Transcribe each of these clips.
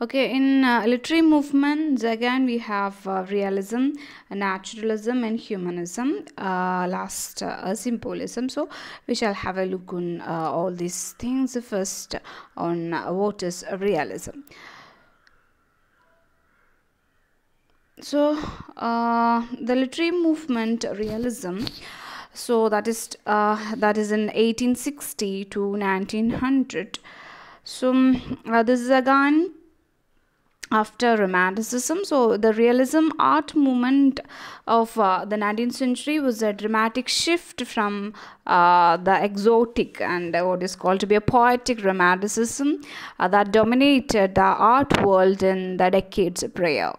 okay in uh, literary movements again we have uh, realism naturalism and humanism uh, last uh, symbolism so we shall have a look on uh, all these things first on uh, what is realism so the literary movement realism so that is that is in 1860 to 1900 so uh, this is again after romanticism so the realism art movement of uh, the 19th century was a dramatic shift from uh, the exotic and what is called to be a poetic romanticism uh, that dominated the art world in the decades prior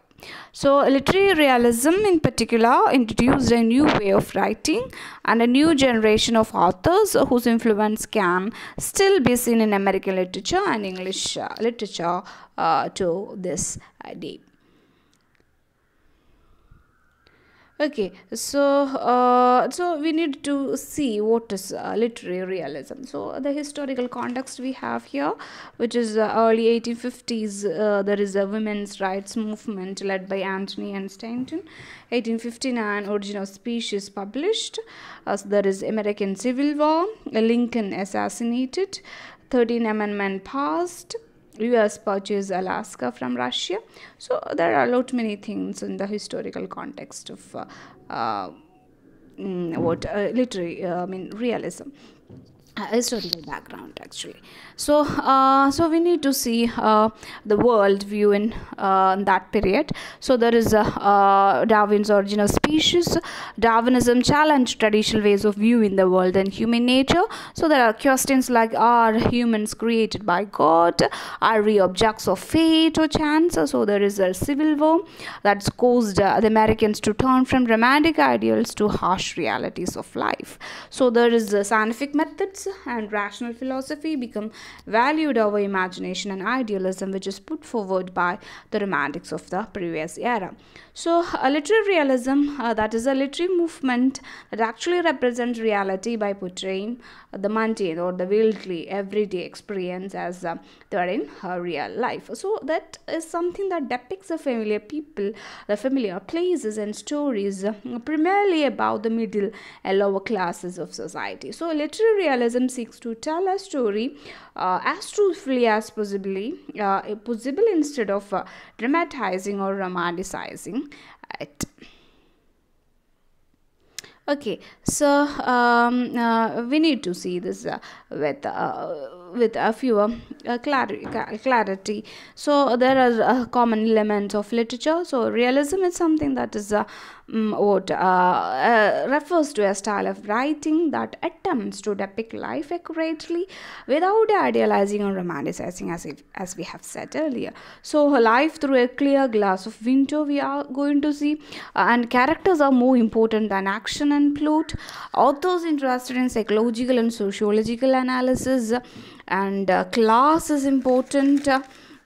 so, literary realism in particular introduced a new way of writing and a new generation of authors whose influence can still be seen in American literature and English uh, literature uh, to this day. okay so uh, so we need to see what is uh, literary realism so the historical context we have here which is uh, early 1850s uh, there is a women's rights movement led by anthony and stanton 1859 origin of species published uh, so there is american civil war lincoln assassinated 13 amendment passed US purchased Alaska from Russia. So there are a lot many things in the historical context of uh, uh, what uh, literary, uh, I mean realism historical background actually so uh, so we need to see uh, the world view in uh, that period so there is a uh, uh, darwin's origin of species darwinism challenged traditional ways of viewing the world and human nature so there are questions like are humans created by god are we objects of fate or chance so there is a civil war that's caused uh, the americans to turn from romantic ideals to harsh realities of life so there is scientific methods and rational philosophy become valued over imagination and idealism, which is put forward by the romantics of the previous era. So, a literary realism, uh, that is a literary movement that actually represents reality by portraying uh, the mundane or the worldly everyday experience as uh, they are in her real life. So, that is something that depicts the familiar people, the familiar places, and stories uh, primarily about the middle and lower classes of society. So, literary realism seeks to tell a story uh, as truthfully as possibly uh, possible instead of uh, dramatizing or romanticizing it okay so um, uh, we need to see this uh, with uh, with a fewer uh, clarity, clarity. So there are uh, common elements of literature. So realism is something that is uh, mm, what uh, uh, refers to a style of writing that attempts to depict life accurately without idealizing or romanticizing, as if, as we have said earlier. So life through a clear glass of window we are going to see, uh, and characters are more important than action and plot. Authors interested in psychological and sociological analysis and uh, class is important uh,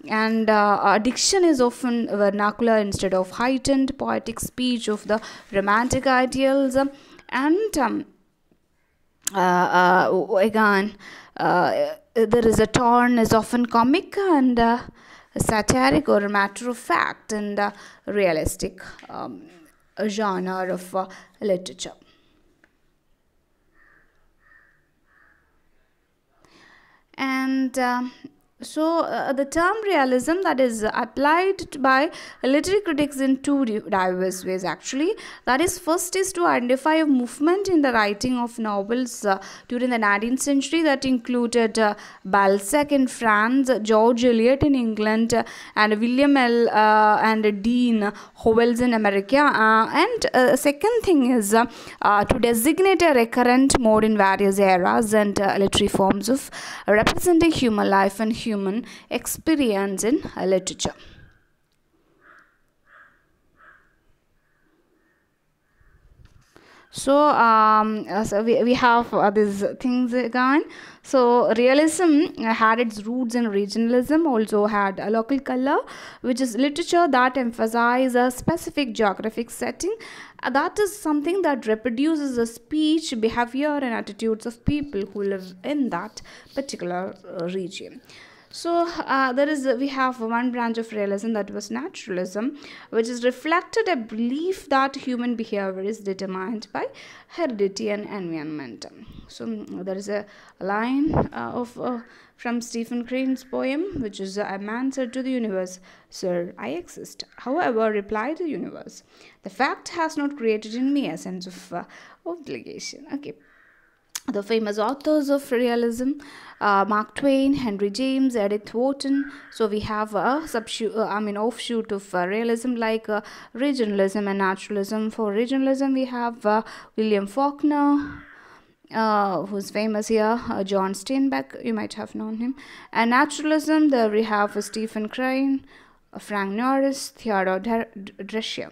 and uh, diction is often vernacular instead of heightened poetic speech of the romantic ideals and um, uh, uh, again uh, there is a torn is often comic and satiric or matter of fact and realistic um, genre of literature and um, so uh, uh, the term realism that is applied by literary critics in two diverse ways actually that is first is to identify a movement in the writing of novels uh, during the 19th century that included uh, balzac in france george eliot in england uh, and william l uh, and dean howells in america and second thing is to designate a recurrent mode in various eras and literary forms of representing human life and human human experience in literature. So, um, uh, so we, we have uh, these things again. So, realism had its roots in regionalism, also had a local color, which is literature that emphasizes a specific geographic setting. Uh, that is something that reproduces the speech, behavior, and attitudes of people who live in that particular uh, region so uh, there is we have one branch of realism that was naturalism which is reflected a belief that human behavior is determined by heredity and environment so there is a line uh, of uh, from Stephen Crane's poem, which is a man said to the universe, Sir, I exist. However, replied the universe, the fact has not created in me a sense of uh, obligation. Okay, the famous authors of realism uh, mark twain henry james edith wharton so we have a subshoot uh, i mean offshoot of uh, realism like uh, regionalism and naturalism for regionalism we have uh, william faulkner uh, who's famous here, John Steinbeck, you might have known him. And naturalism, there we have Stephen Crane, Frank Norris, Theodore Drescher.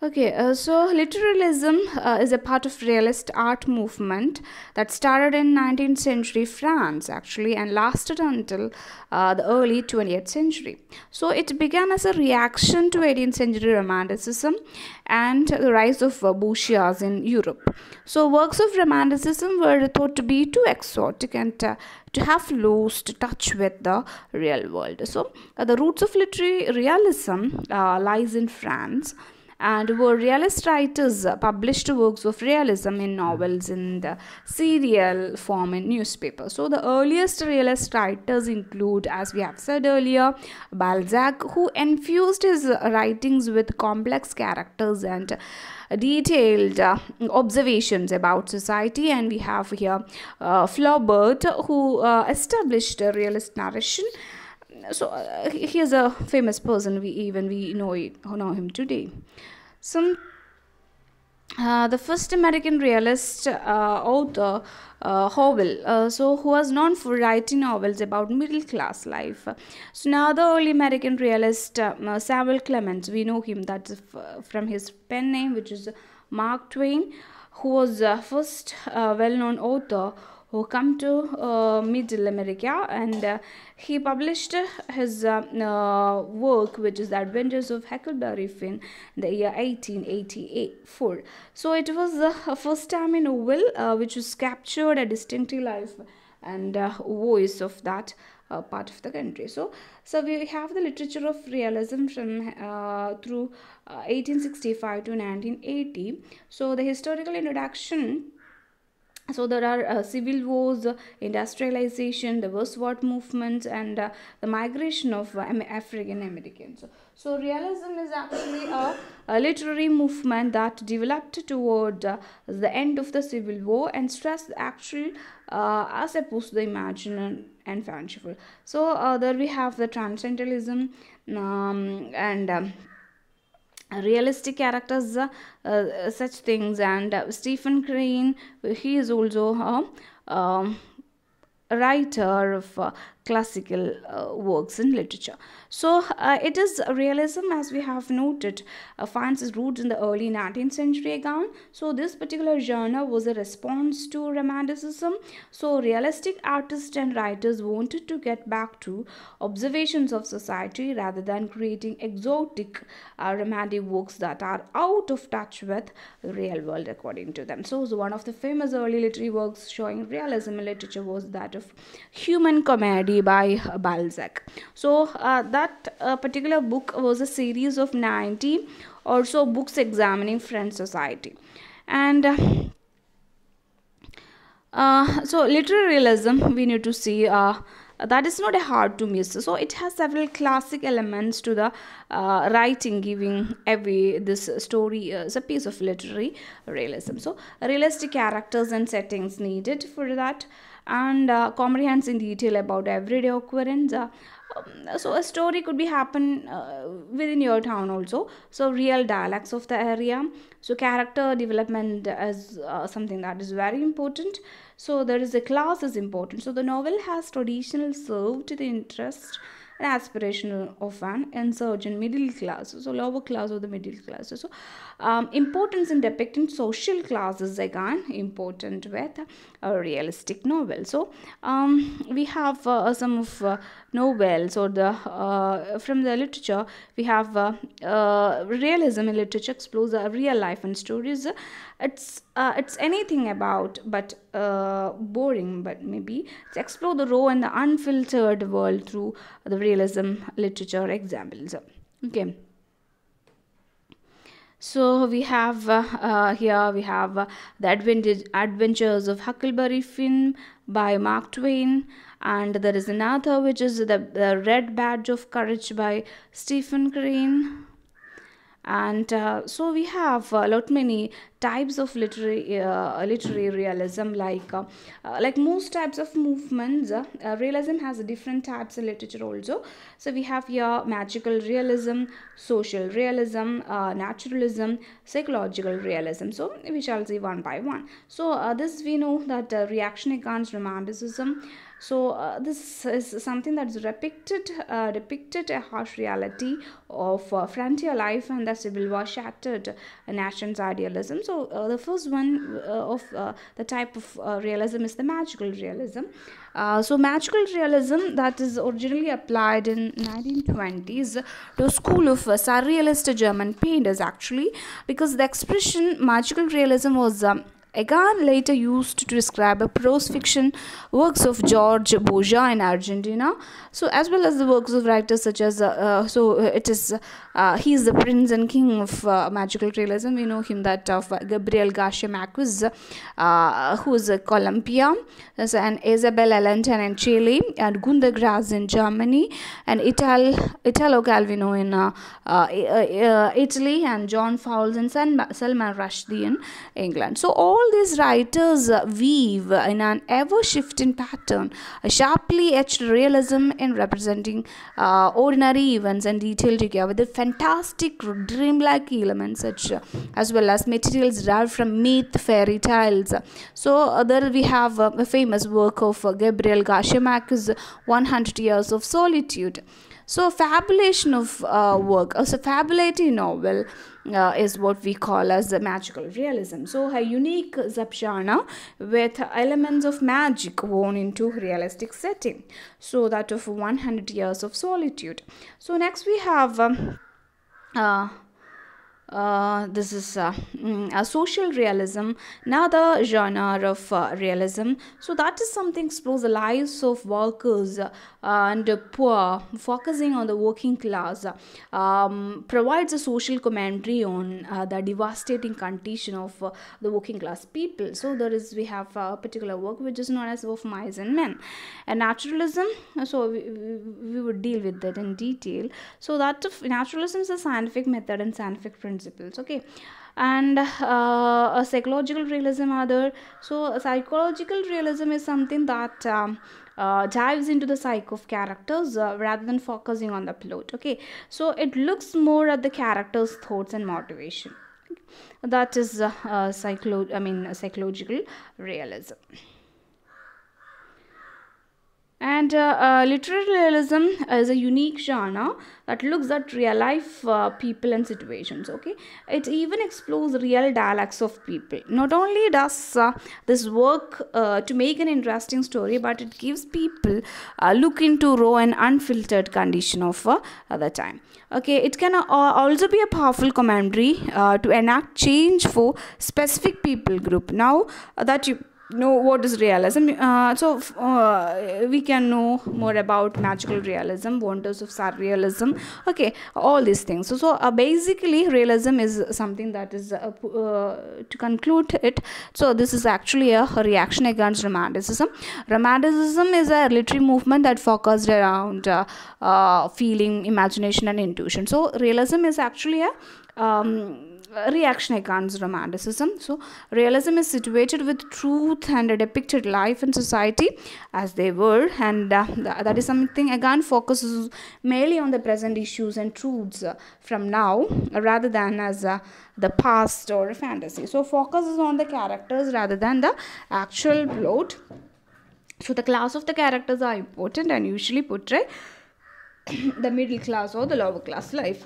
Okay, uh, so literalism uh, is a part of realist art movement that started in 19th century France actually and lasted until uh, the early 20th century. So it began as a reaction to 18th century romanticism and the rise of bourgeois in Europe. So works of romanticism were thought to be too exotic and uh, to have lost touch with the real world. So uh, the roots of literary realism uh, lies in France and were realist writers uh, published works of realism in novels in the serial form in newspapers. So the earliest realist writers include, as we have said earlier, Balzac, who infused his writings with complex characters and detailed uh, observations about society and we have here uh, Flaubert who uh, established a realist narration so uh, he is a famous person. We even we know it, know him today. Some uh, the first American realist uh, author, uh, Howell, uh, so who was known for writing novels about middle class life. So now the early American realist uh, uh, Samuel Clemens, we know him that's from his pen name, which is Mark Twain, who was the first uh, well-known author who come to uh, Middle America and uh, he published his uh, work which is The Adventures of Huckleberry Finn in the year 1884. So it was the first time a novel which was captured a distinctive life and uh, voice of that uh, part of the country so so we have the literature of realism from uh, through 1865 to 1980 so the historical introduction so there are uh, civil wars uh, industrialization the westward movements and uh, the migration of uh, african americans so, realism is actually a, a, literary movement that developed toward uh, the end of the civil war and stressed the actual uh, as opposed to the imaginary and fanciful so there we have the transcendentalism um, and um, realistic characters uh, uh, such things and uh, stephen crane he is also a um, writer of uh, classical uh, works in literature. So uh, it is realism as we have noted uh, finds its roots in the early 19th century again. So this particular genre was a response to romanticism. So realistic artists and writers wanted to get back to observations of society rather than creating exotic uh, romantic works that are out of touch with the real world according to them. So, so one of the famous early literary works showing realism in literature was that of human comedy by Balzac. So uh, that uh, particular book was a series of 90 or so books examining French society. And uh, uh, so literary realism we need to see uh, that is not a hard to miss so it has several classic elements to the uh, writing giving every this story is a piece of literary realism so realistic characters and settings needed for that and uh, comprehends in detail about everyday occurrence. Uh, um, so a story could be happen uh, within your town also. So real dialects of the area. So character development is uh, something that is very important. So there is a class is important. So the novel has traditional served the interest an aspiration of an insurgent middle class, so lower class or the middle class. So, um, importance in depicting social classes again important with a realistic novel. So, um, we have uh, some of uh, novels or the uh, from the literature we have uh, uh, realism in literature explores the real life and stories it's uh, it's anything about but uh, boring but maybe explore the raw and the unfiltered world through the realism literature examples okay so we have uh, uh, here we have uh, the adventures of huckleberry finn by mark twain and there is another which is the, the red badge of courage by stephen crane and uh, so we have a uh, lot many types of literary uh, literary realism like uh, uh like most types of movements uh, realism has different types of literature also so we have here magical realism social realism naturalism psychological realism so we shall see one by one so this we know that reaction against romanticism so uh, this is something that's depicted uh, depicted a harsh reality of uh, frontier life and the civil war shattered a nation's idealism. So uh, the first one uh, of uh, the type of realism is the magical realism. so magical realism that is originally applied in 1920s to a school of surrealist German painters actually because the expression magical realism was um, Egan later used to describe a prose fiction works of George Boja in Argentina. So as well as the works of writers such as uh, uh so uh, it is uh, he is the prince and king of uh, magical realism. We know him that of uh, Gabriel Garcia Marquez, who is a Colombia, and Isabel Allende in Chile, and Gunda Grass in Germany, and Ital Italo Calvino in Italy, and John Fowles and Salman Rushdie in England. So all all these writers uh, weave in an ever shifting pattern a sharply etched realism in representing uh, ordinary events and detail together with fantastic dreamlike elements such uh, as well as materials derived from myth fairy tales so uh, there we have uh, a famous work of uh, Gabriel Gashemak's 100 years of solitude so, a fabulation of uh, work, a uh, so fabulating novel, uh, is what we call as the magical realism. So, a unique subgenre with elements of magic woven into realistic setting. So, that of 100 years of solitude. So, next we have. Um, uh, uh, this is uh, mm, a social realism another genre of uh, realism so that is something explores the lives of workers uh, and poor focusing on the working class uh, um, provides a social commentary on uh, the devastating condition of the working class people so there is we have a particular work which is known as of mice and men and naturalism so we, we, we would deal with that in detail so that naturalism is a scientific method and scientific principle principles okay and uh, a psychological realism other so psychological realism is something that um, uh, dives into the psyche of characters uh, rather than focusing on the plot okay so it looks more at the characters thoughts and motivation that is uh, i mean psychological realism and uh, uh, literary realism is a unique genre that looks at real life uh, people and situations. Okay, it even explores real dialects of people. Not only does uh, this work uh, to make an interesting story, but it gives people a uh, look into raw and unfiltered condition of the time. Okay, it can also be a powerful commentary to enact change for specific people group. Now that you know what is realism uh, so uh, we can know more about magical realism wonders of surrealism okay all these things so, so uh, basically realism is something that is uh, uh, to conclude it so this is actually a reaction against romanticism romanticism is a literary movement that focused around uh, feeling imagination and intuition so realism is actually a um, reaction against romanticism so realism is situated with truth and depicted life and society as they were and uh, that is something again focuses mainly on the present issues and truths uh, from now rather than as uh, the past or fantasy so focuses on the characters rather than the actual plot so the class of the characters are important and usually portray the middle class or the lower class life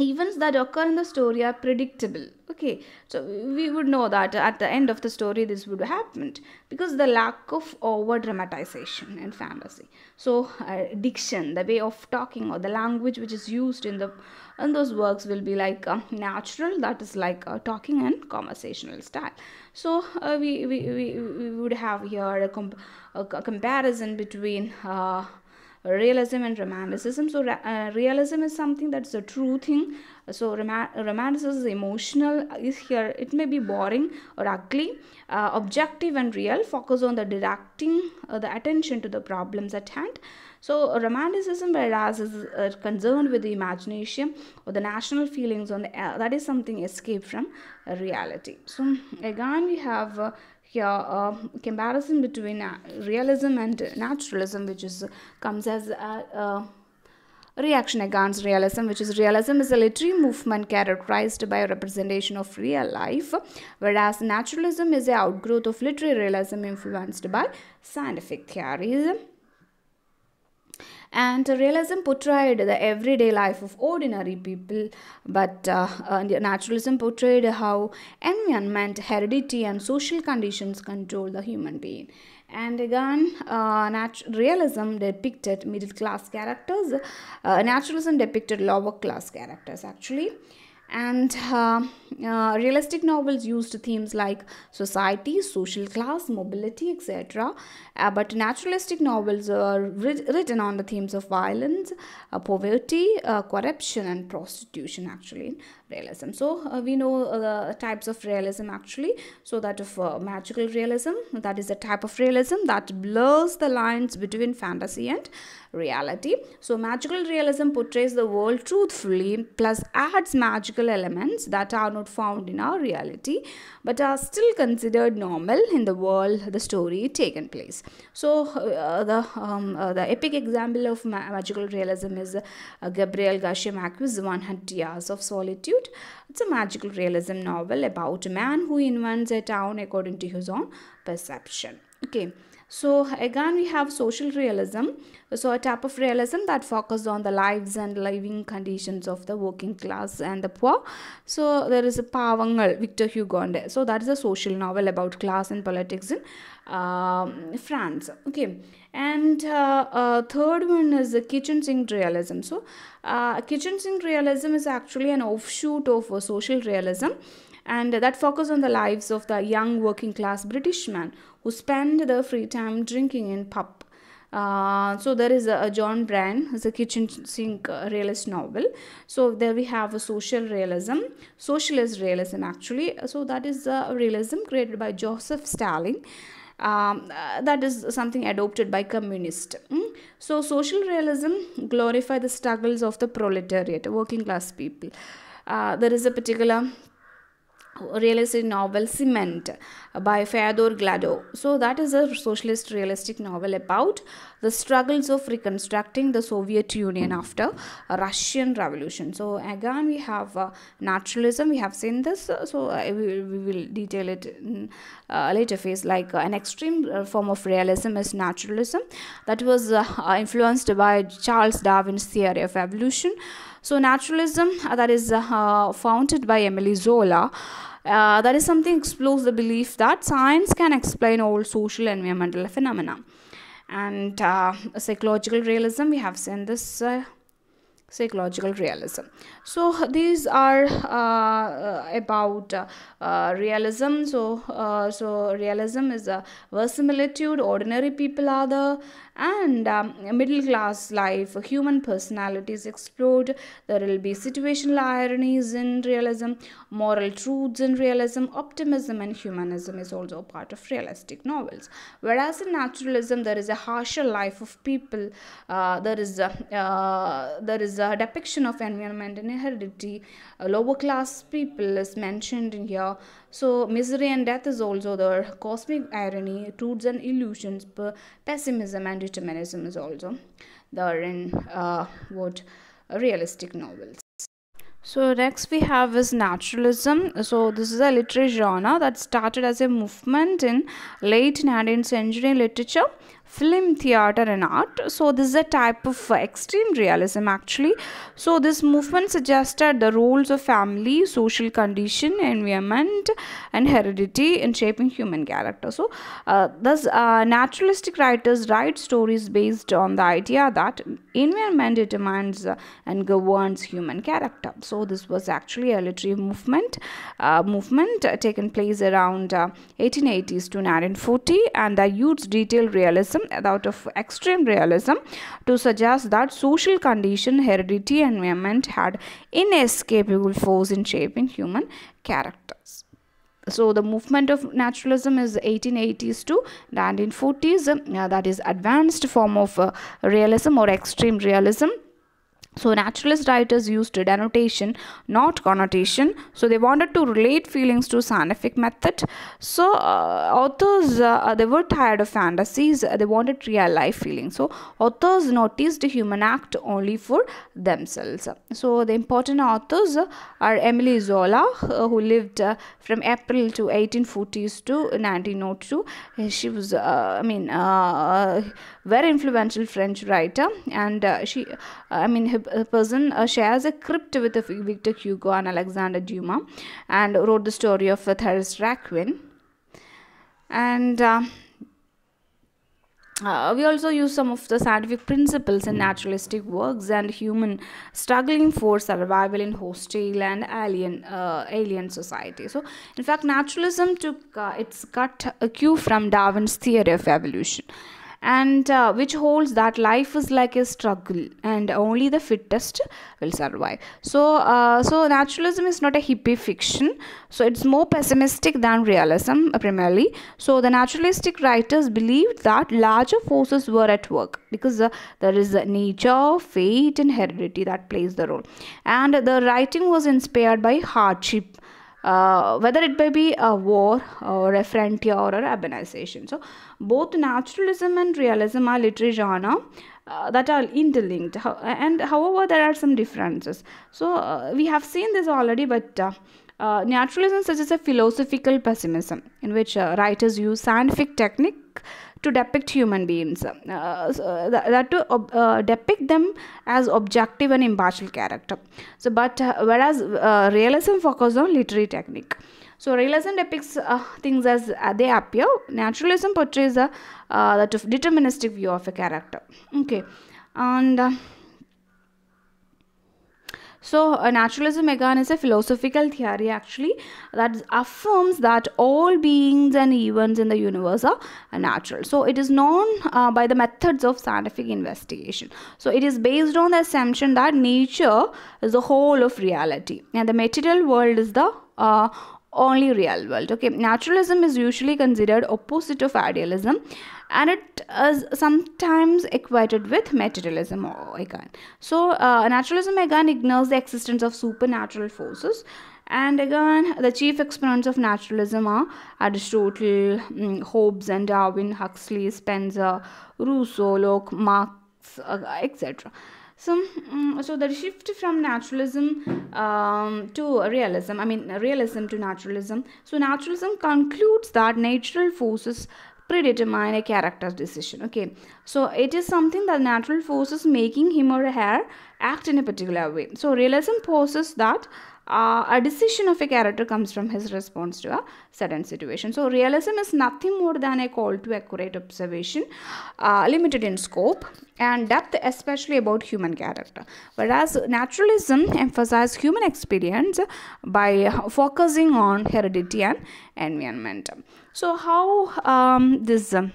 events that occur in the story are predictable okay so we would know that at the end of the story this would happen because the lack of over dramatization and fantasy so uh, diction the way of talking or the language which is used in the in those works will be like uh, natural that is like uh, talking and conversational style so uh, we, we, we we would have here a, comp a comparison between uh, realism and romanticism so uh, realism is something that's a true thing so rom- romanticism is emotional is here it may be boring or ugly uh, objective and real focus on the directing uh, the attention to the problems at hand so romanticism whereas is uh, concerned with the imagination or the national feelings on the uh, that is something escape from uh, reality so again we have here um, comparison between uh, realism and naturalism which is comes as a, a reaction against realism which is realism is a literary movement characterized by a representation of real life whereas naturalism is a outgrowth of literary realism influenced by scientific theories and realism portrayed the everyday life of ordinary people, but uh, uh naturalism portrayed how environment, heredity, and social conditions control the human being. And again, uh, nat- realism depicted middle class characters, uh, naturalism depicted lower class characters actually and uh, uh, realistic novels used themes like society social class mobility etc uh, but naturalistic novels are writ written on the themes of violence uh, poverty uh, corruption and prostitution actually realism. So uh, we know uh, types of realism actually. So that of uh, magical realism, that is a type of realism that blurs the lines between fantasy and reality. So magical realism portrays the world truthfully plus adds magical elements that are not found in our reality but are still considered normal in the world the story taken place. So uh, the um, uh, the epic example of ma magical realism is uh, Gabriel Garcia Marquez's 100 Years of Solitude. It's a magical realism novel about a man who invents a town according to his own perception okay so again we have social realism so a type of realism that focuses on the lives and living conditions of the working class and the poor so there is a pavangal victor hugo and so that is a social novel about class and politics in um, france okay and uh, uh, third one is the kitchen sink realism so uh, kitchen sink realism is actually an offshoot of social realism and that focus on the lives of the young working class British men who spend their free time drinking in pub. Uh, so there is a, a John Brand, is a kitchen sink uh, realist novel. So there we have a social realism, socialist realism actually. So that is the realism created by Joseph Stalin. Um, uh, that is something adopted by communist. Mm? So social realism glorify the struggles of the proletariat, working class people. Uh, there is a particular realistic novel Cement uh, by Fyodor Glado. So that is a socialist realistic novel about the struggles of reconstructing the Soviet Union after Russian Revolution. So again we have uh, naturalism. We have seen this. Uh, so uh, we, we, will detail it in a later phase. Like uh, an extreme form of realism is naturalism that was influenced by Charles Darwin's theory of evolution. So naturalism uh, that is uh, founded by Emily Zola uh, that is something explores the belief that science can explain all social environmental phenomena. And uh, psychological realism, we have seen this uh, psychological realism so these are uh, uh, about uh, uh, realism so uh, so realism is a verisimilitude ordinary people are the and um, middle class life human personalities explored there will be situational ironies in realism moral truths in realism optimism and humanism is also part of realistic novels whereas in naturalism there is a harsher life of people uh, there is a, there is a a depiction of environment and heredity. Uh, lower class people is mentioned in here. So misery and death is also there. Cosmic irony, truths and illusions, pessimism and determinism is also there in uh, what realistic novels. So next we have is naturalism. So this is a literary genre that started as a movement in late 19th century literature film theater and art so this is a type of extreme realism actually so this movement suggested the roles of family social condition environment and heredity in shaping human character so uh, thus uh, naturalistic writers write stories based on the idea that environment determines uh, and governs human character so this was actually a literary movement uh, movement taken place around 1880s uh, to 1940 and the youth's detailed realism out of extreme realism to suggest that social condition, heredity, and environment had inescapable force in shaping human characters so the movement of naturalism is 1880s to 1940s uh, that is advanced form of uh, realism or extreme realism so naturalist writers used denotation, not connotation. So they wanted to relate feelings to scientific method. So uh, authors uh, they were tired of fantasies. They wanted real life feelings. So authors noticed human act only for themselves. So the important authors are Emily Zola, uh, who lived uh, from April to 1840s to 1902. Uh, she was, uh, I mean, very influential French writer, and she, I mean. A person uh, shares a crypt with Victor Hugo and Alexander Dumas and wrote the story of uh, Therese Raquin. And uh, uh, we also use some of the scientific principles in naturalistic works and human struggling for survival in hostile and alien uh, alien society. So, in fact, naturalism took uh, its cut a uh, cue from Darwin's theory of evolution and uh, which holds that life is like a struggle and only the fittest will survive so uh, so naturalism is not a hippie fiction so it's more pessimistic than realism uh, primarily so the naturalistic writers believed that larger forces were at work because uh, there is nature fate and heredity that plays the role and the writing was inspired by hardship uh, whether it may be a war or a frontier or urbanization. So, both naturalism and realism are literary genre. Uh, that are interlinked How, and however there are some differences so uh, we have seen this already but uh, uh naturalism suggests a philosophical pessimism in which uh, writers use scientific technique to depict human beings, uh, so that, that to uh, depict them as objective and impartial character. So, but uh, whereas uh, realism focuses on literary technique. So realism depicts uh, things as uh, they appear. Naturalism portrays a uh, deterministic view of a character. Okay, and. Uh so, uh, naturalism again is a philosophical theory actually that affirms that all beings and events in the universe are natural. So, it is known uh, by the methods of scientific investigation. So, it is based on the assumption that nature is the whole of reality and the material world is the uh, only real world okay naturalism is usually considered opposite of idealism and it is sometimes equated with materialism or oh, again so uh, naturalism again ignores the existence of supernatural forces and again the chief exponents of naturalism are aristotle mm, hobbes and darwin huxley spencer rousseau locke marx uh, etc so, mm, so the shift from naturalism um, to realism, I mean realism to naturalism. So naturalism concludes that natural forces predetermine a character's decision okay so it is something that natural forces making him or her act in a particular way so realism poses that uh, a decision of a character comes from his response to a certain situation. So realism is nothing more than a call to accurate observation, uh, limited in scope and depth, especially about human character. Whereas naturalism emphasizes human experience by focusing on heredity and environment. So how um, this um,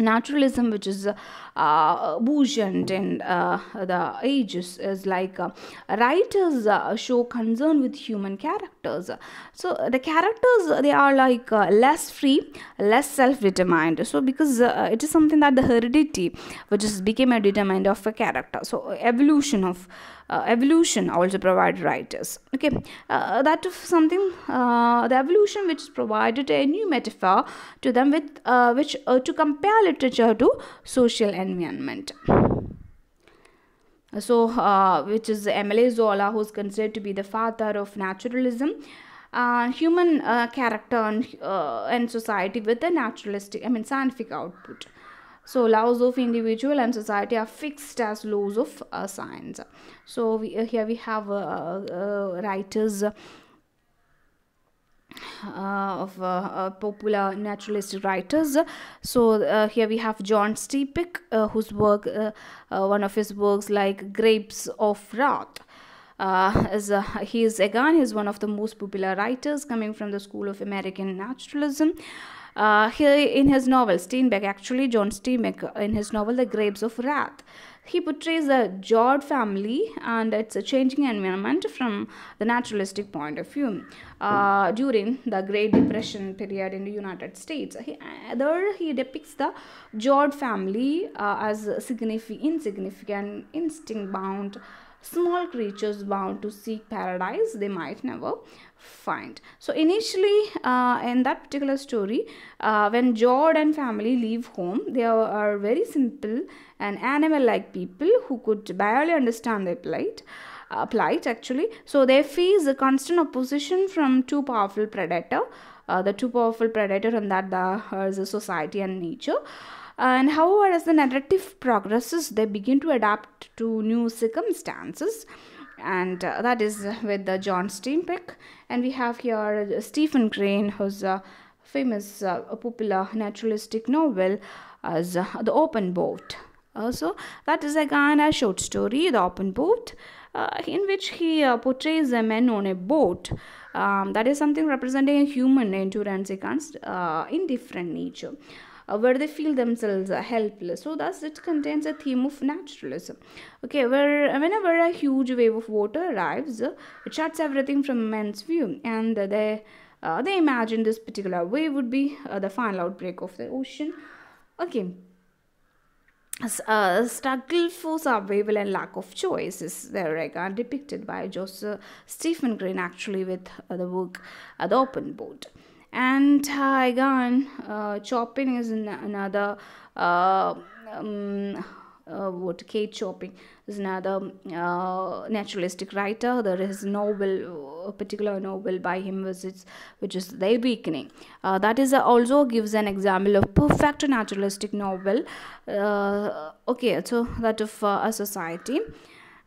naturalism which is uh, uh, in uh, the ages is like uh, writers uh, show concern with human characters so the characters they are like uh, less free less self-determined so because uh, it is something that the heredity which is became a determinant of a character so evolution of uh, evolution also provide writers okay uh, that of something uh, the evolution which provided a new metaphor to them with uh, which uh, to compare literature to social environment so uh, which is Emile Zola who is considered to be the father of naturalism uh, human uh, character and, uh, and society with a naturalistic, I mean, scientific output. So laws of individual and society are fixed as laws of uh, science. So we, uh, here we have uh, uh writers uh, of uh, popular naturalist writers. So here we have John Stepik, whose work, one of his works like Grapes of Wrath. Uh, uh, he is again he is one of the most popular writers coming from the school of American naturalism. Uh, he, in his novel, Steinbeck, actually, John Steinbeck, uh, in his novel, The Grapes of Wrath, he portrays the Joad family and its changing environment from the naturalistic point of view. Uh, during the Great Depression period in the United States, he, there he depicts the Joad family uh, as significant, insignificant, instinct bound small creatures bound to seek paradise they might never find. So initially uh, in that particular story uh, when Jord and family leave home they are, are very simple and animal like people who could barely understand their plight. Uh, plight actually so they face a constant opposition from two powerful predator uh, the two powerful predator and that the, uh, the society and nature and however as the narrative progresses they begin to adapt to new circumstances and uh, that is with the John Steinbeck. And we have here uh, Stephen Crane, whose famous uh, popular naturalistic novel as uh, The Open Boat. Also, that is again a short story, The Open Boat, in which he portrays a man on a boat. Um, that is something representing a human endurance against indifferent nature uh, where they feel themselves helpless so thus it contains a theme of naturalism okay where whenever a huge wave of water arrives it shuts everything from men's view and they uh, they imagine this particular wave would be uh, the final outbreak of the ocean okay uh, struggle for survival and lack of choice is there like, depicted by Joseph Stephen Green actually with uh, the book uh, The Open Boat and again uh, chopping is an another uh, um, uh, what Kate Chopin is another uh, naturalistic writer. There is novel, a particular novel by him, which is, which is The Awakening. Uh, that is also gives an example of perfect naturalistic novel. Uh, okay, so that of uh, a society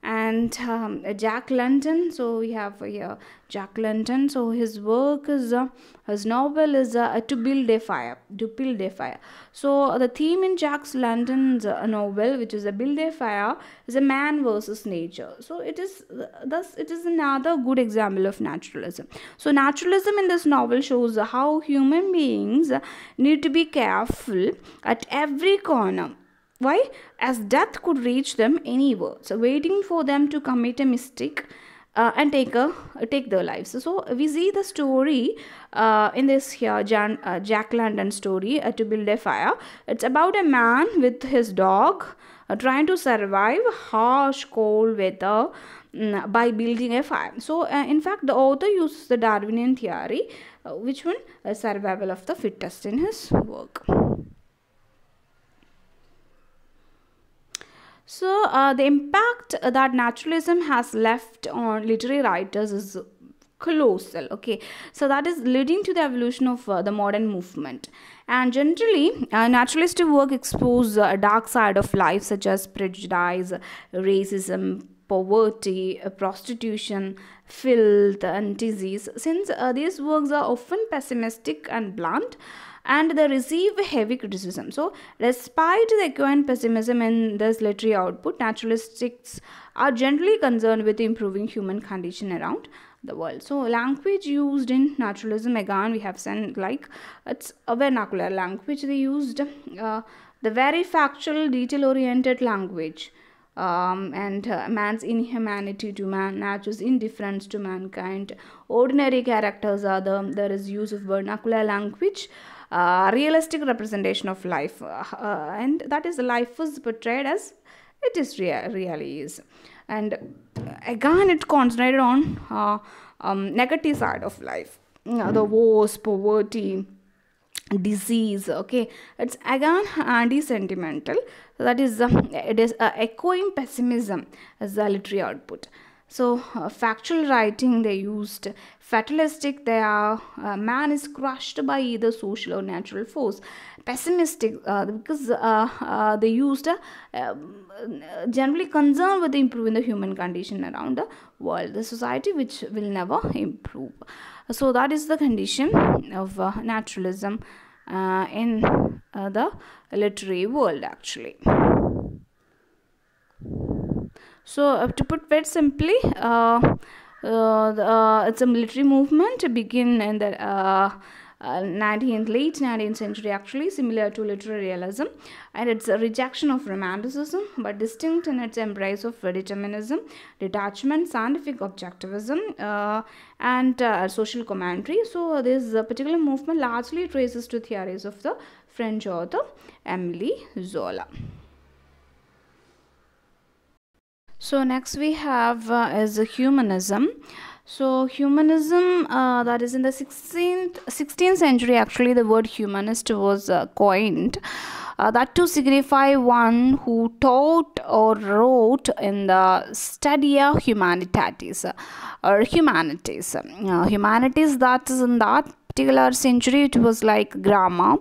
and um, Jack London. So we have here Jack London. So his work is uh, his novel is uh, To Build a Fire. To Build a Fire. So uh, the theme in Jack's London's uh, novel, which is a Build a Fire, is a man versus nature. So it is uh, thus it is another good example of naturalism. So naturalism in this novel shows how human beings need to be careful at every corner why? As death could reach them anywhere. So waiting for them to commit a mistake uh, and take a uh, take their lives. So we see the story uh, in this here Jan, uh, Jack London story uh, to build a fire. It's about a man with his dog uh, trying to survive harsh cold weather um, by building a fire. So in fact, the author uses the Darwinian theory, which one survival of the fittest in his work. So uh, the impact that naturalism has left on literary writers is colossal okay so that is leading to the evolution of uh, the modern movement and generally uh, naturalistic work exposes uh, a dark side of life such as prejudice racism poverty, uh, prostitution, filth, and disease. Since uh, these works are often pessimistic and blunt, and they receive heavy criticism. So, despite the equine pessimism in this literary output, naturalists are generally concerned with improving human condition around the world. So language used in naturalism again we have seen like it's a vernacular language they used uh, the very factual detail oriented language um, and uh, man's inhumanity to man, nature's indifference to mankind. Ordinary characters are the there is use of vernacular language a realistic representation of life, uh, and that is life was portrayed as it is real really is. And again, it concentrated on uh, um, negative side of life, mm, the wars, poverty disease okay it's again anti-sentimental that is uh, it is uh, echoing pessimism as the literary output so uh, factual writing they used fatalistic they are uh, man is crushed by either social or natural force pessimistic uh, because uh, uh, they used uh, um, generally concerned with improving the human condition around the world the society which will never improve so that is the condition of naturalism in the literary world actually so uh, to put very simply uh, uh, it's a military movement begin in the 19th late 19th century actually similar to literary realism and it's a rejection of romanticism but distinct in its embrace of determinism detachment scientific objectivism uh, and uh, social commentary so this particular movement largely traces to theories of the french author emily zola so next we have uh, is humanism. So humanism uh, that is in the 16th 16th century actually the word humanist was uh, coined. Uh, that to signify one who taught or wrote in the Studia Humanitatis or uh, Humanities. Uh, humanities that is in that particular century it was like grammar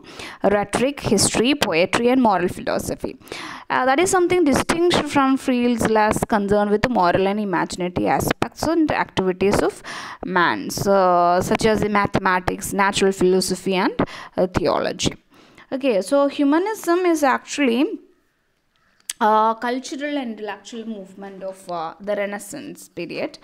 rhetoric history poetry and moral philosophy uh, that is something distinct from fields less concerned with the moral and imaginative aspects and activities of man so, such as mathematics natural philosophy and uh, theology okay so humanism is actually a uh, cultural and intellectual movement of uh, the renaissance period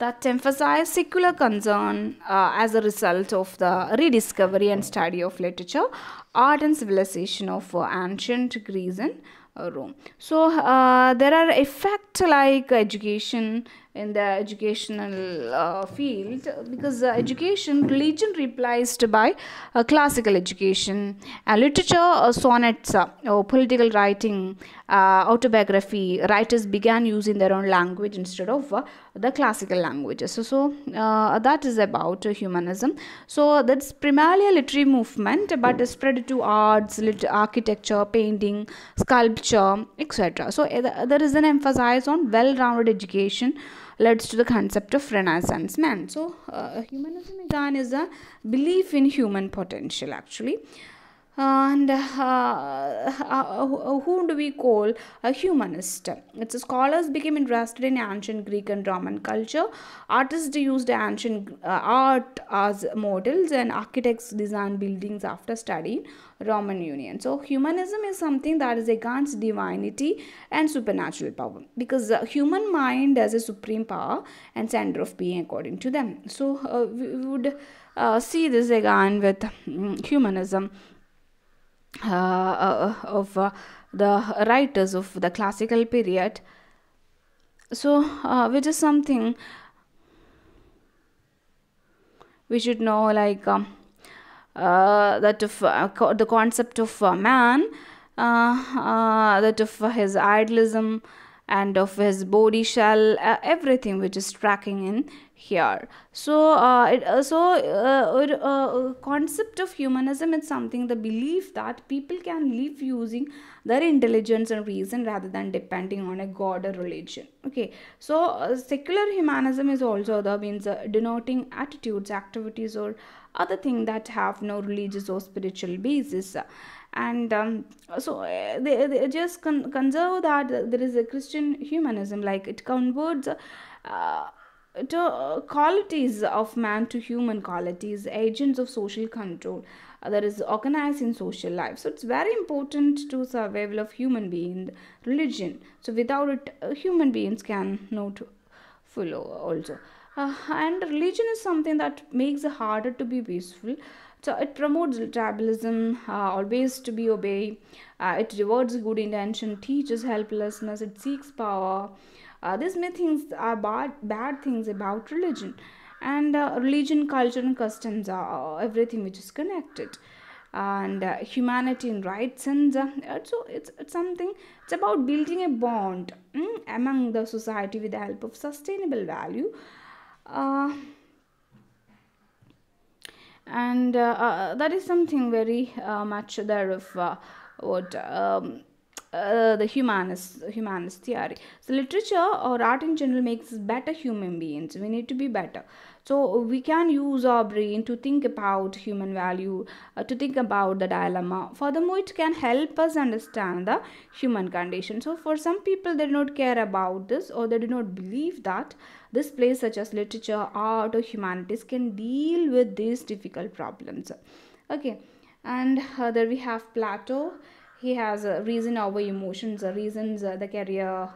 that emphasize secular concern uh, as a result of the rediscovery and study of literature, art and civilization of uh, ancient Greece and uh, Rome. So uh, there are effects like education, in the educational uh, field because uh, education religion replaced by uh, classical education uh, literature uh, sonnets uh, political writing autobiography writers began using their own language instead of the classical languages so, so that is about humanism so that's primarily a literary movement but spread to arts lit- architecture painting sculpture etc so eh, there is an emphasis on well-rounded education leads to the concept of renaissance man so uh, humanism again is a belief in human potential actually and uh, uh, uh, whom do we call a humanist? Its scholars became interested in ancient Greek and Roman culture. Artists used ancient art as models, and architects designed buildings after studying Roman Union. So, humanism is something that is against divinity and supernatural power because human mind has a supreme power and center of being according to them. So, uh, we would uh, see this again with mm, humanism. Uh, uh, of uh, the writers of the classical period so which is something we should know like um, uh, that of uh, co the concept of uh, man that of his idealism and of his body shell uh, everything which is tracking in here so uh, it, uh, so uh, uh, concept of humanism is something the belief that people can live using their intelligence and reason rather than depending on a god or religion okay so uh, secular humanism is also the means uh, denoting attitudes activities or other thing that have no religious or spiritual basis and um, so uh, they, they just con- conserve that there is a christian humanism like it converts uh, to qualities of man to human qualities agents of social control uh, that is organized in social life so it's very important to survival of human being religion so without it uh, human beings can not follow also uh, and religion is something that makes it harder to be peaceful so it promotes tribalism uh, always to be obeyed uh, it rewards good intention teaches helplessness it seeks power uh, these many things are bad bad things about religion and uh, religion culture and customs are everything which is connected and uh, humanity and rights and uh, so it's, it's something it's about building a bond mm, among the society with the help of sustainable value and uh, uh, that is something very uh, much there of what um, uh, the humanist humanist theory so literature or art in general makes better human beings we need to be better so uh, we can use our brain to think about human value uh, to think about the dilemma furthermore it can help us understand the human condition so for some people they do not care about this or they do not believe that this place such as literature art or humanities can deal with these difficult problems okay and uh, there we have plato he has uh, reason over emotions reasons uh, the career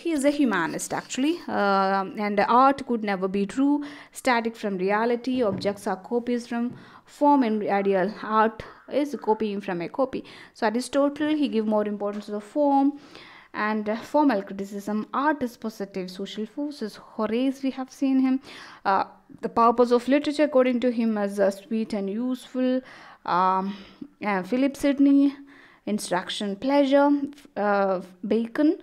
he is a humanist actually uh, and art could never be true static from reality objects are copies from form and ideal art is copying from a copy so aristotle he give more importance to the form and uh, formal criticism art is positive social forces horace we have seen him uh, the purpose of literature according to him is uh, sweet and useful um, uh, philip sidney instruction pleasure uh, bacon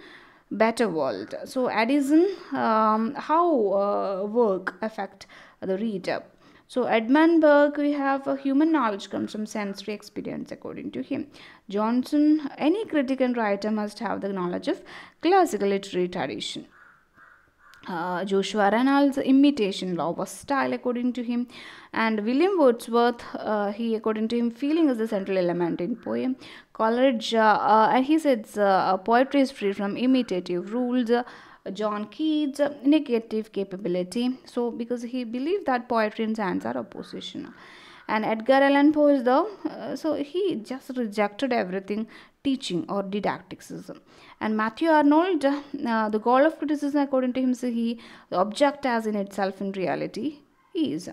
better world. So Addison, um, how uh, work affect the reader. So Edmund Burke, we have a uh, human knowledge comes from sensory experience, according to him. Johnson, any critic and writer must have the knowledge of classical literary tradition uh, Joshua Reynolds' imitation law was style, according to him, and William Wordsworth, uh, he, according to him, feeling is the central element in poem. Coleridge, uh, and uh, he says uh, poetry is free from imitative rules. Uh, John Keats' negative capability. So, because he believed that poetry and science are oppositional and edgar allan poe is the uh, so he just rejected everything teaching or didacticism and matthew arnold uh, the goal of criticism according to him so he the object as in itself in reality is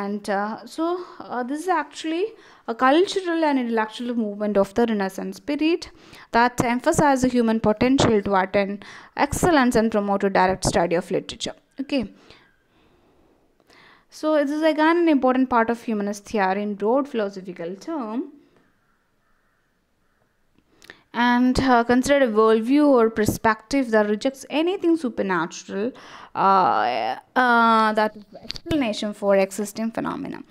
and uh, so uh, this is actually a cultural and intellectual movement of the renaissance spirit that emphasizes human potential to attain excellence and promote a direct study of literature okay so this is again an important part of humanist theory in broad philosophical term. And uh, a worldview or perspective that rejects anything supernatural uh, uh, explanation for existing phenomena.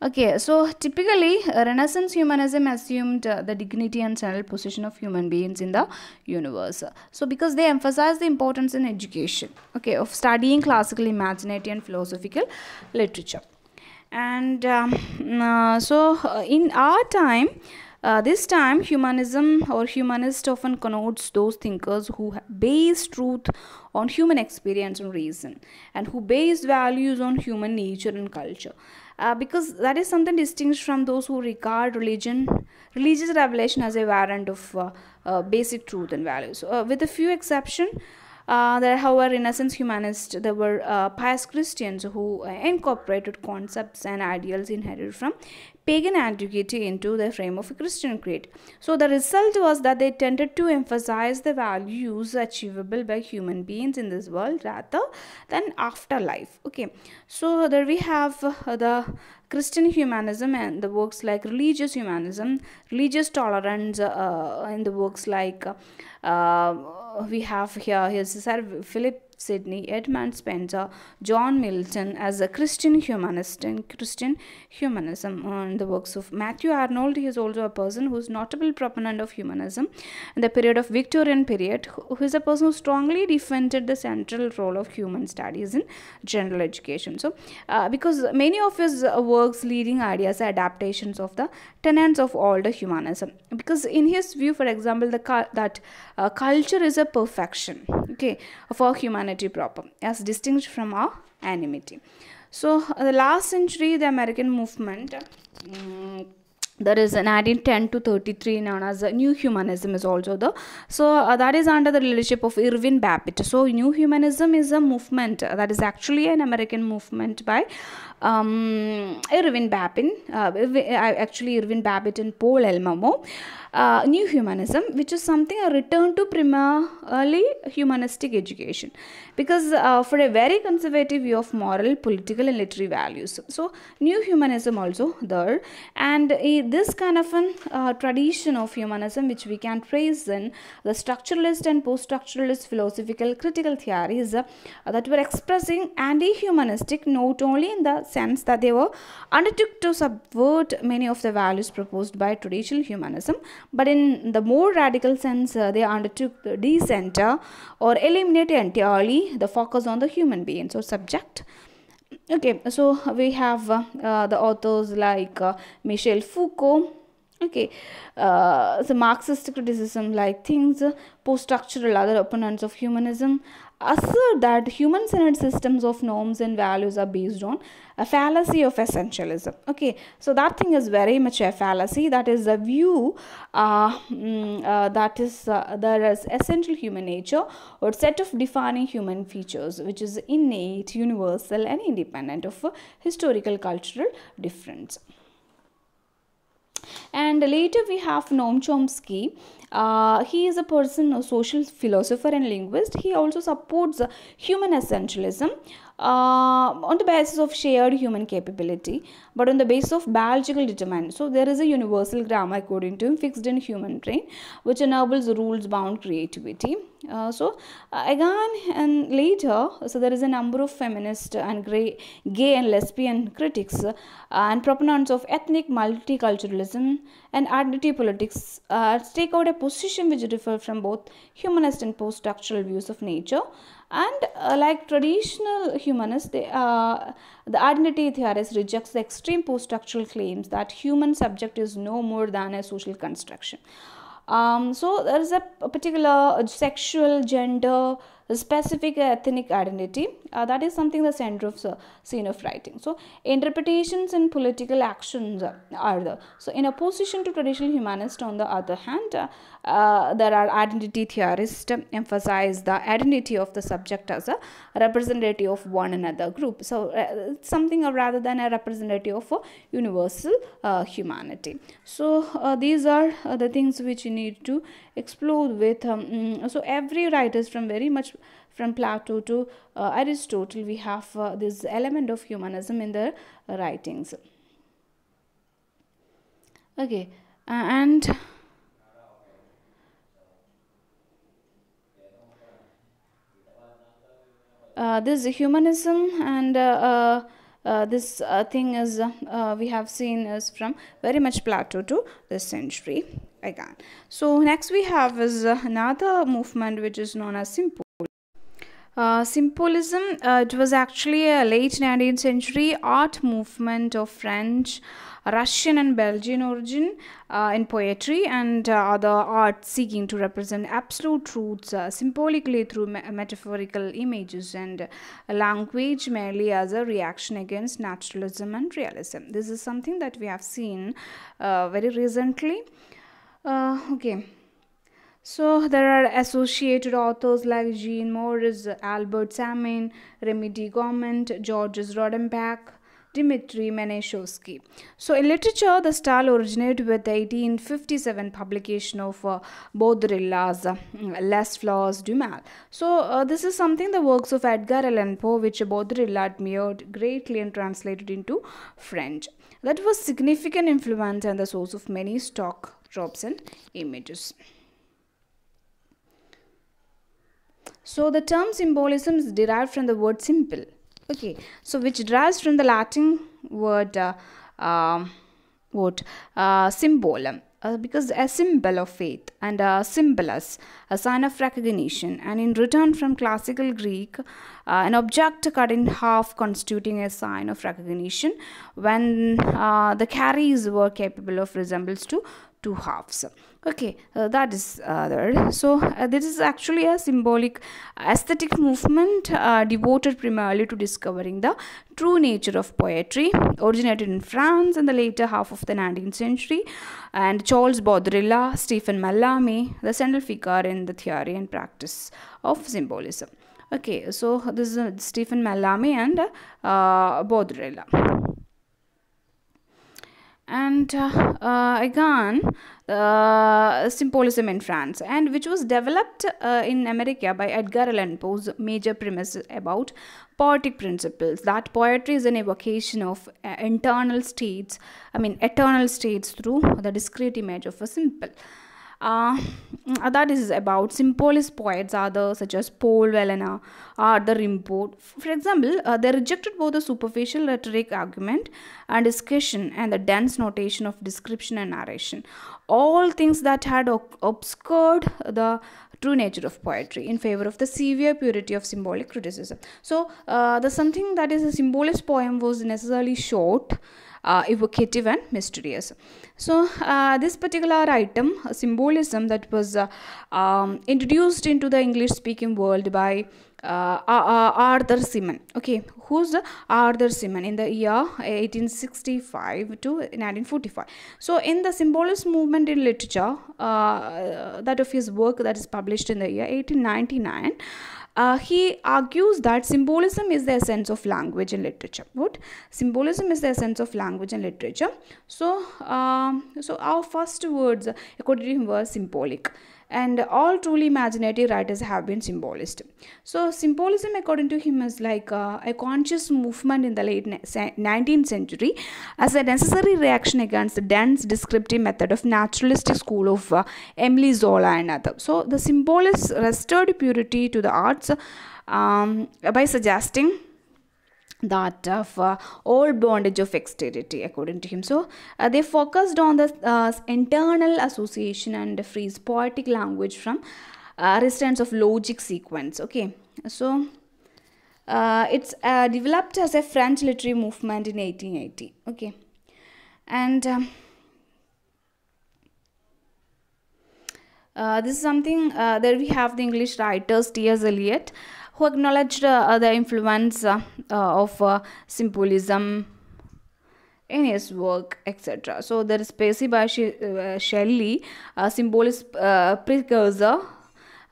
Okay, so typically uh, Renaissance humanism assumed uh, the dignity and central position of human beings in the universe. So because they emphasized the importance in education, okay, of studying classical imaginative and philosophical literature. And um, mm, uh, so uh, in our time, uh, this time, humanism or humanist often connotes those thinkers who base truth on human experience and reason and who base values on human nature and culture uh, because that is something distinct from those who regard religion, religious revelation as a warrant of uh, uh, basic truth and values. Uh, with a few exceptions, uh, in however, Renaissance humanists, there were uh, pious Christians who uh, incorporated concepts and ideals inherited from pagan antiquity into the frame of a Christian creed. So the result was that they tended to emphasize the values achievable by human beings in this world rather than afterlife. Okay, so there we have uh, the Christian humanism and the works like religious humanism, religious tolerance uh, in the works like uh, we have here his Sir Philip Sidney, Edmund Spencer, John Milton as a Christian humanist and Christian humanism and the works of Matthew Arnold. He is also a person who is notable proponent of humanism in the period of Victorian period, who is a person who strongly defended the central role of human studies in general education. So, uh, because many of his uh, works leading ideas are adaptations of the tenets of older humanism because in his view for example the that uh, culture is a perfection okay of our humanity proper as distinct from our animity so uh, the last century the american movement mm, there is an adding 10 to 33 known as new humanism is also the so uh, that is under the leadership of irvin babbitt so new humanism is a movement uh, that is actually an american movement by um, irvin babbitt uh, actually irvin babbitt and paul elmamo uh, new humanism which is something a return to primarily humanistic education because uh, for a very conservative view of moral political and literary values so new humanism also there and this kind of an uh, tradition of humanism which we can trace in the structuralist and post-structuralist philosophical critical theories uh, that were expressing anti-humanistic not only in the sense that they were undertook to subvert many of the values proposed by traditional humanism but in the more radical sense uh, they undertook to decenter or eliminate entirely the focus on the human being so subject okay so we have uh, uh, the authors like uh, michel foucault okay uh, so marxist criticism like things uh, post-structural other opponents of humanism assert that human-centered systems of norms and values are based on a fallacy of essentialism okay so that thing is very much a fallacy that is a view uh, mm, uh, that is uh, there is essential human nature or set of defining human features which is innate universal and independent of historical cultural difference and later we have Noam Chomsky uh, he is a person, a social philosopher and linguist. He also supports uh, human essentialism uh, on the basis of shared human capability, but on the basis of biological determinants. So there is a universal grammar, according to him, fixed in human brain, which enables rules-bound creativity. Uh, so uh, again, and later, so there is a number of feminist and gray, gay and lesbian critics and proponents of ethnic multiculturalism and identity politics uh, take out a position which differ from both humanist and post-structural views of nature and uh, like traditional humanists they, uh, the identity theorist rejects the extreme post-structural claims that human subject is no more than a social construction um, so there is a particular sexual gender specific ethnic identity. Uh, that is something the center of uh, scene of writing. So interpretations and political actions are the. So in opposition to traditional humanist on the other hand, uh, uh, there are identity theorists emphasize the identity of the subject as a representative of one another group so uh, something rather than a representative of a universal uh, humanity so uh, these are uh, the things which you need to explore with um, mm, so every writers from very much from plato to aristotle we have this element of humanism in their writings okay and Uh, this humanism and uh, uh, this thing is we have seen is from very much Plato to this century again. So next we have is another movement which is known as simple. Uh, symbolism, uh, it was actually a late 19th century art movement of French, Russian and Belgian origin uh, in poetry and uh, other art seeking to represent absolute truths uh, symbolically through me metaphorical images and language merely as a reaction against naturalism and realism. This is something that we have seen very recently. okay so there are associated authors like Jean Morris, Albert Samin, Remedy Gormant, Georges Rodenbach, Dmitry Meneshovsky. So in literature, the style originated with the 1857 publication of uh, Baudrillard's uh, mm, Les Fleurs du Mal. So uh, this is something the works of Edgar Allan Poe, which Baudrillard admired greatly and translated into French. That was significant influence and the source of many stock tropes and images. So the term symbolism is derived from the word simple. Okay, so which derives from the Latin word uh, uh, what uh, symbolum. Uh, because a symbol of faith and a symbolus, a sign of recognition, and in return from classical Greek, uh, an object cut in half constituting a sign of recognition when uh, the carries were capable of resemblance to two halves okay uh, that is other so uh, this is actually a symbolic aesthetic movement uh, devoted primarily to discovering the true nature of poetry originated in france in the later half of the 19th century and charles Baudelaire, stephen mallarmé the central figure in the theory and practice of symbolism okay so this is uh, stephen mallarmé and uh, and uh, uh, again uh, symbolism in france and which was developed uh, in america by edgar allan poe's major premise about poetic principles that poetry is an evocation of uh, internal states i mean eternal states through the discrete image of a symbol uh, that is about symbolist poets are the such as Paul Vellana, Arthur uh, Rimbaud. For example, uh, they rejected both the superficial rhetoric argument and discussion and the dense notation of description and narration. All things that had obscured the true nature of poetry in favor of the severe purity of symbolic criticism. So, uh, the something that is a symbolist poem was necessarily short uh, evocative and mysterious. So uh, this particular item, symbolism that was uh, um, introduced into the English speaking world by uh, Arthur Simon. Okay, who's Arthur Simon in the year 1865 to 1945. So in the symbolist movement in literature, uh, that of his work that is published in the year 1899, uh, he argues that symbolism is the essence of language and literature. What symbolism is the essence of language and literature. So, uh, so our first words according to him were symbolic and all truly imaginative writers have been symbolist so symbolism according to him is like uh, a conscious movement in the late 19th century as a necessary reaction against the dense descriptive method of naturalistic school of uh, emily zola and others so the symbolists restored purity to the arts um, by suggesting that of uh, old bondage of exteriority according to him so uh, they focused on the uh, internal association and free poetic language from uh, resistance of logic sequence okay so uh, it's uh, developed as a french literary movement in 1880 okay and um, this is something that we have the english writers t s eliot who acknowledged uh, the influence uh, of uh, symbolism in his work etc so there is Percy by Shelley a symbolist precursor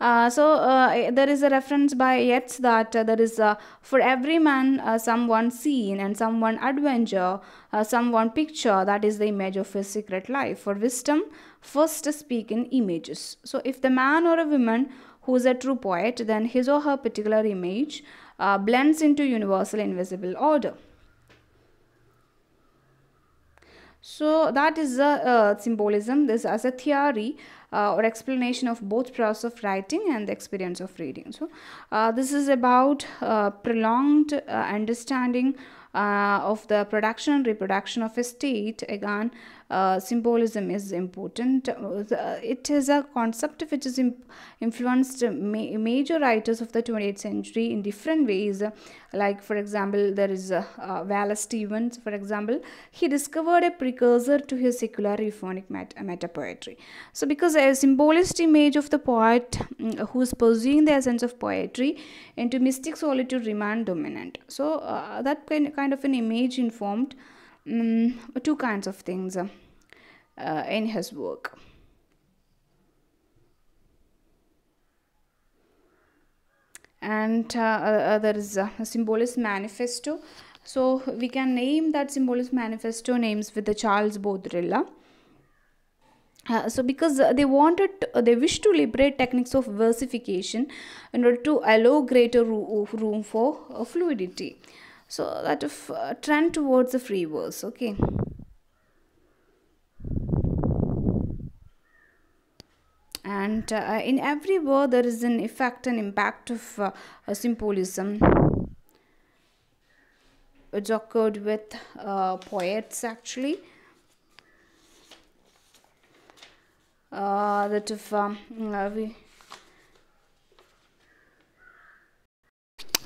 uh, so uh, eh, there is a reference by Yeats that uh, there is for every man someone scene and someone adventure, someone picture that is the image of his secret life. For wisdom, first speak in images. So if the man or a woman who is a true poet, then his or her particular image uh, blends into universal invisible order. So that is the uh, symbolism, this as a theory uh, or explanation of both process of writing and the experience of reading. So uh, this is about uh, prolonged uh, understanding of the production and reproduction of a state, again uh, symbolism is important. Uh, uh, it is a concept which is influenced ma major writers of the 20th century in different ways. Like, for example, there is Wallace Stevens, for example, he discovered a precursor to his secular euphonic met meta poetry. So, because a symbolist image of the poet mm, who is pursuing the essence of poetry into mystic solitude remained dominant. So, uh, that kind, kind of an image informed um, two kinds of things uh, uh in his work. And uh, there is a uh, symbolist manifesto. So we can name that symbolist manifesto names with the Charles Baudrilla. Uh, so because they wanted uh, they wished to liberate techniques of versification in order to allow greater room for fluidity so that of uh, trend towards the free verse okay and uh, in every word there is an effect and impact of uh, symbolism which occurred with uh, poets actually uh, that of um, uh, we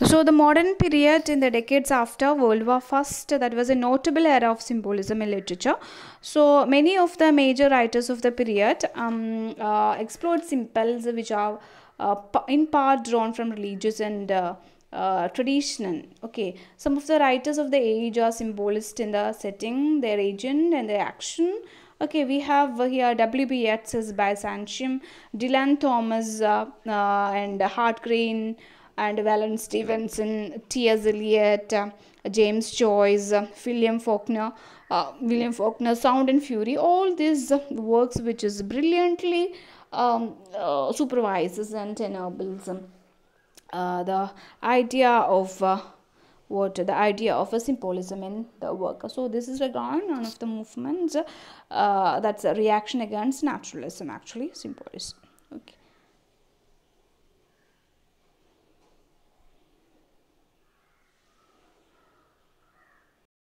So the modern period in the decades after World War I, that was a notable era of symbolism in literature. So many of the major writers of the period um, uh, explored symbols which are uh, in part drawn from religious and uh, uh, tradition. Okay, some of the writers of the age are symbolist in the setting, their agent, and their action. Okay, we have here W.B. Yeats's Byzantium, Dylan Thomas, uh, uh, and Hart Crane and Valen Stevenson, T.S. Eliot, uh, James Joyce, uh, William Faulkner, uh, William Faulkner, Sound and Fury, all these works which is brilliantly um, uh, supervises and enables um, uh, the idea of what the idea of a symbolism in the work so this is again one of the movements uh, that's a reaction against naturalism actually symbolism okay